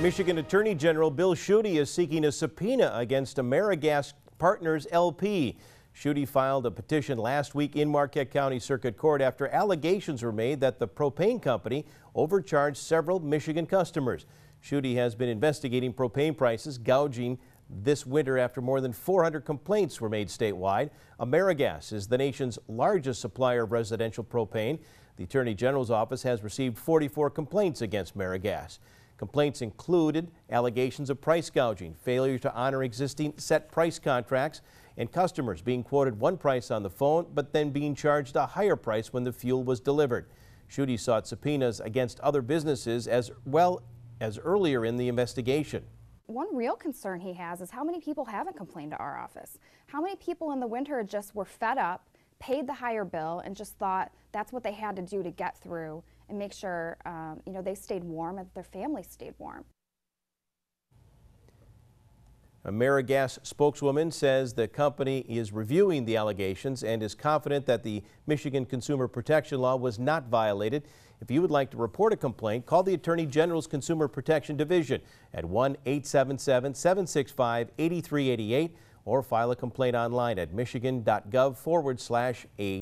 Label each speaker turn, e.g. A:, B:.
A: Michigan Attorney General Bill Schuette is seeking a subpoena against AmeriGas Partners LP. Schuette filed a petition last week in Marquette County Circuit Court after allegations were made that the propane company overcharged several Michigan customers. Schuette has been investigating propane prices gouging this winter after more than 400 complaints were made statewide. AmeriGas is the nation's largest supplier of residential propane. The Attorney General's office has received 44 complaints against AmeriGas. Complaints included allegations of price gouging, failure to honor existing set price contracts, and customers being quoted one price on the phone but then being charged a higher price when the fuel was delivered. Schutte sought subpoenas against other businesses as well as earlier in the investigation.
B: One real concern he has is how many people haven't complained to our office. How many people in the winter just were fed up paid the higher bill and just thought that's what they had to do to get through and make sure um, you know they stayed warm and their families stayed warm.
A: AmeriGas spokeswoman says the company is reviewing the allegations and is confident that the Michigan Consumer Protection Law was not violated. If you would like to report a complaint, call the Attorney General's Consumer Protection Division at 1 877 765 8388 or file a complaint online at michigan.gov forward slash A.